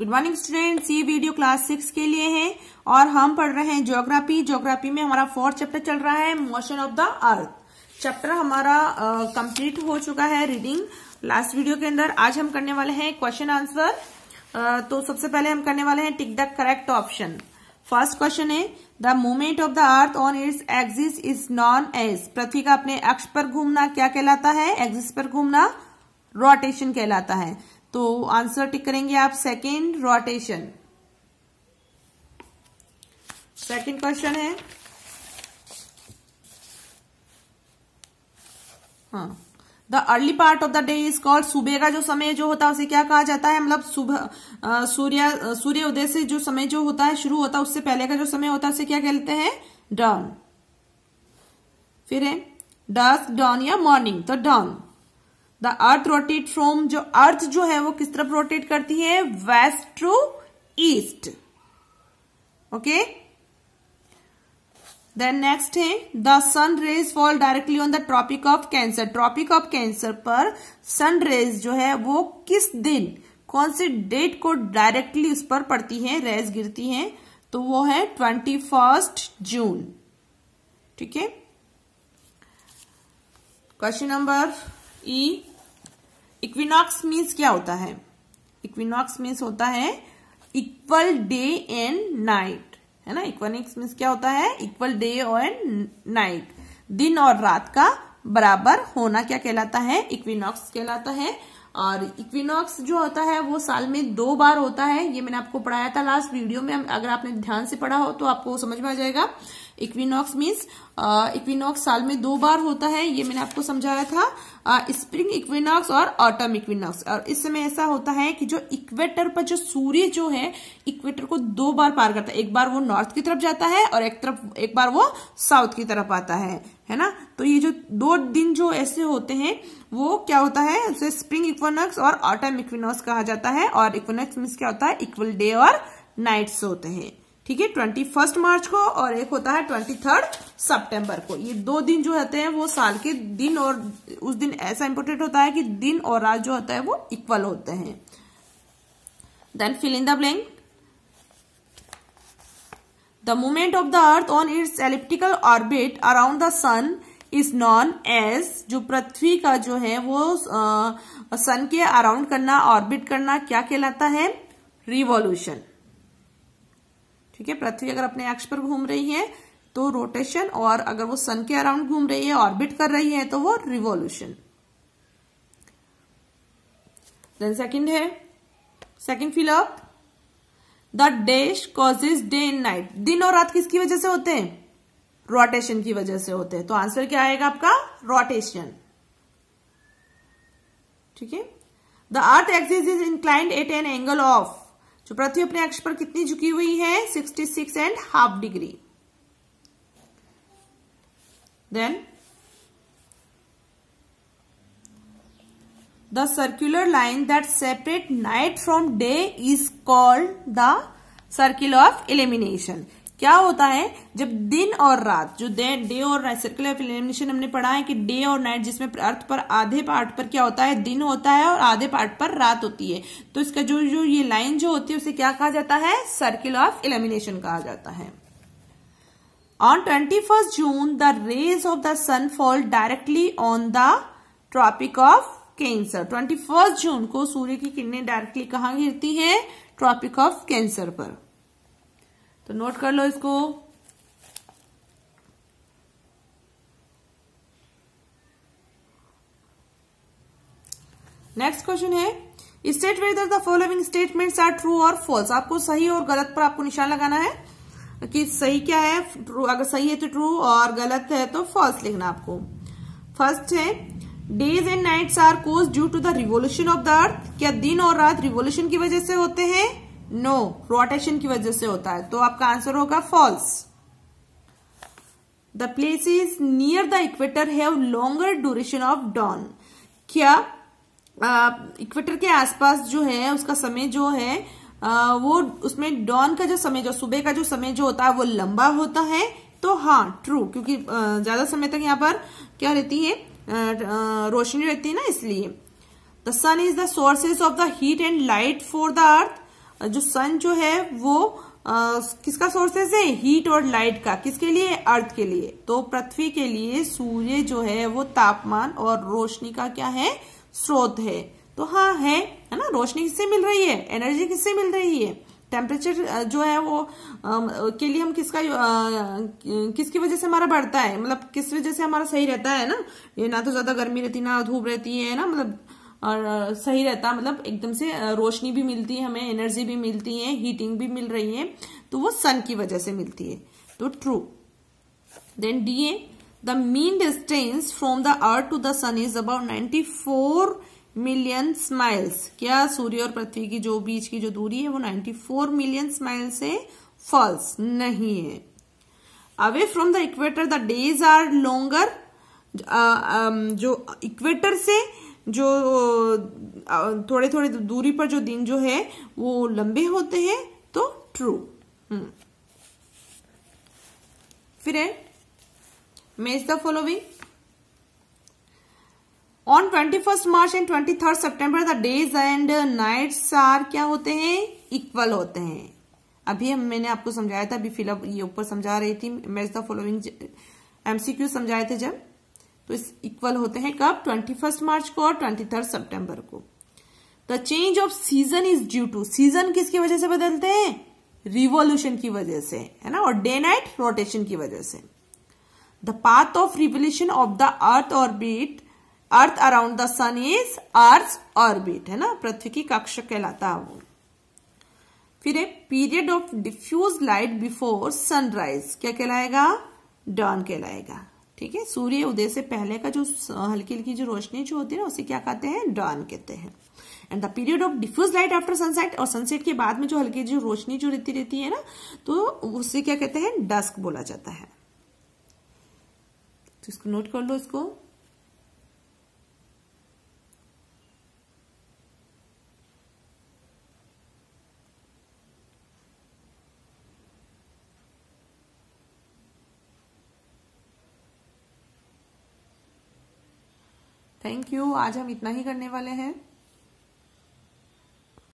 Good morning students ये video class six के लिए है और हम पढ़ रहे हैं ज्योग्राफी ज्योग्राफी में हमारा फोर्थ चैप्टर चल रहा है motion of the earth chapter हमारा कंप्लीट uh, हो चुका है रीडिंग लास्ट वीडियो के अंदर आज हम करने वाले हैं क्वेश्चन आंसर uh, तो सबसे पहले हम करने वाले हैं tick the correct option first question है the movement of the earth on its axis is known as पृथ्वी का अपने अक्ष पर घूमना क्या कहलाता है एक्सिस पर घूमना रोटेशन कहलाता है तो आंसर टिक करेंगे आप सेकेंड रोटेशन सेकेंड क्वेश्चन है the early part of the day is called सुबह का जो समय जो होता है उसे क्या कहा जाता है मतलब सुबह सूर्य सूर्योदय से जो समय जो होता है शुरू होता है उससे पहले का जो समय होता है उसे क्या कहते हैं डॉन फिर है डस्क डॉन या मॉर्निंग तो dawn the earth rotate from जो अर्थ जो है वो किस तरफ रोटेट करती है west to east okay then next है the sun rays fall directly on the Tropic of Cancer Tropic of Cancer पर सन रेज जो है वो किस दिन कौन से डेट को डायरेक्टली उस पर पड़ती है रेज गिरती है तो वो है ट्वेंटी फर्स्ट जून ठीक है question number E equinox means क्या होता है इक्विनॉक्स मीन्स होता है इक्वल डे एंड नाइट है ना इक्वनिक्स मीन्स क्या होता है इक्वल डे एंड नाइट दिन और रात का बराबर होना क्या कहलाता है इक्विनॉक्स कहलाता है और इक्विनॉक्स जो होता है वो साल में दो बार होता है ये मैंने आपको पढ़ाया था लास्ट वीडियो में अगर आपने ध्यान से पढ़ा हो तो आपको समझ में आ जाएगा इक्विनॉक्स मीन्स uh, इक्विनॉक्स साल में दो बार होता है ये मैंने आपको समझाया था स्प्रिंग uh, इक्विनॉक्स और ऑटम इक्विनॉक्स और इस समय ऐसा होता है कि जो इक्वेटर पर जो सूर्य जो है इक्वेटर को दो बार पार करता है एक बार वो नॉर्थ की तरफ जाता है और एक तरफ एक बार वो साउथ की तरफ आता है है ना तो ये जो दो दिन जो ऐसे होते हैं वो क्या होता है उसे स्प्रिंग इक्विनॉक्स और ऑटम इक्विनॉक्स कहा जाता है और इक्विनॉक्स मीन्स क्या होता है इक्वल डे और नाइट्स होते हैं ठीक है ट्वेंटी फर्स्ट मार्च को और एक होता है ट्वेंटी थर्ड सेप्टेम्बर को ये दो दिन जो होते हैं वो साल के दिन और उस दिन ऐसा इंपोर्टेंट होता है कि दिन और रात जो होता है वो इक्वल होते हैं then fill in the blank the movement of the earth on its elliptical orbit around the sun is known as जो पृथ्वी का जो है वो सन के अराउंड करना ऑर्बिट करना क्या कहलाता है रिवोल्यूशन ठीक है पृथ्वी अगर अपने अक्ष पर घूम रही है तो रोटेशन और अगर वो सन के अराउंड घूम रही है ऑर्बिट कर रही है तो वो रिवॉल्यूशन देन सेकंड है second fill up up the dash causes day and night दिन और रात किसकी वजह से होते हैं रोटेशन की वजह से होते हैं तो आंसर क्या आएगा आपका रोटेशन ठीक है the earth axis is inclined at an angle of तो पृथ्वी अपने अक्ष पर कितनी झुकी हुई है sixty six and half degree then the circular line that separate night from day is called the circle of illumination क्या होता है जब दिन और रात जो डे डे और नाइट सर्कुलर इलिमिनेशन हमने पढ़ा है कि डे और नाइट जिसमें अर्थ पर आधे पार्ट पर क्या होता है दिन होता है और आधे पार्ट पर रात होती है तो इसका जो जो ये लाइन जो होती है उसे क्या कहा जाता है सर्किल ऑफ इलिमिनेशन कहा जाता है on twenty first June the rays of the sun fall directly on the Tropic of Cancer twenty first June को सूर्य की किरणें डायरेक्टली कहा गिरती हैं ट्रॉपिक ऑफ कैंसर पर तो नोट कर लो इसको नेक्स्ट क्वेश्चन है state whether the following statements are true और फॉल्स आपको सही और गलत पर आपको निशान लगाना है कि सही क्या है ट्रू अगर सही है तो ट्रू और गलत है तो फॉल्स लिखना आपको फर्स्ट है days and nights are caused due to the revolution of the earth क्या दिन और रात रिवोल्यूशन की वजह से होते हैं नो no, रोटेशन की वजह से होता है तो आपका आंसर होगा false the is near the equator have longer duration of dawn क्या इक्वेटर uh, के आसपास जो है उसका समय जो है आ, uh, वो उसमें डॉन का जो समय जो सुबह का जो समय जो होता है वो लंबा होता है तो हाँ ट्रू क्योंकि uh, ज्यादा समय तक यहाँ पर क्या रहती है रोशनी रहती है ना इसलिए the sun is the sources of the heat and light for the earth जो सन जो है वो आ, किसका सोर्सेस है हीट और लाइट का किसके लिए अर्थ के लिए तो पृथ्वी के लिए सूर्य जो है वो तापमान और रोशनी का क्या है स्रोत है तो हाँ है है ना रोशनी किससे मिल रही है एनर्जी किससे मिल रही है टेम्परेचर जो है वो के लिए हम किसका किसकी वजह से हमारा बढ़ता है मतलब किस वजह से हमारा सही रहता है ना ये ना तो ज्यादा गर्मी रहती ना धूप रहती है ना मतलब और सही रहता मतलब एकदम से रोशनी भी मिलती है हमें एनर्जी भी मिलती है हीटिंग भी मिल रही है तो वो सन की वजह से मिलती है तो true then D A the mean distance from the earth to the sun is about ninety four million miles क्या सूर्य और पृथ्वी की जो बीच की जो दूरी है वो नाइन्टी फोर मिलियन स्माइल्स से फॉल्स नहीं है away from the equator the days are longer जो इक्वेटर से जो थोड़े थोड़े दूरी पर जो दिन जो है वो लंबे होते हैं तो ट्रू हम्म। फिर match the following on twenty first March and twenty third September the days and nights are क्या होते हैं इक्वल होते हैं अभी हम मैंने आपको समझाया था अभी फिलअप ये ऊपर समझा रही थी मेज द फॉलोइंग एमसीक्यू समझाए थे जब तो इस इक्वल होते हैं कब ट्वेंटी फर्स्ट मार्च को और ट्वेंटी थर्ड सेप्टेम्बर को the change of season is due to season किसकी वजह से बदलते हैं रिवोल्यूशन की वजह से है ना और डे नाइट रोटेशन की वजह से the path of revolution of the earth orbit earth around the sun is earth orbit है ना पृथ्वी की कक्ष कहलाता है वो फिर है period of diffuse light before sunrise क्या कहलाएगा डॉन कहलाएगा ठीक है सूर्य उदय से पहले का जो हल्की हल्की जो रोशनी जो होती है ना उसे क्या कहते हैं डॉन कहते हैं and the period of diffuse light after sunset और सनसेट के बाद में जो हल्की जो रोशनी जो रहती रहती है ना तो उसे क्या कहते हैं डस्क बोला जाता है तो इसको नोट कर लो इसको थैंक यू आज हम इतना ही करने वाले हैं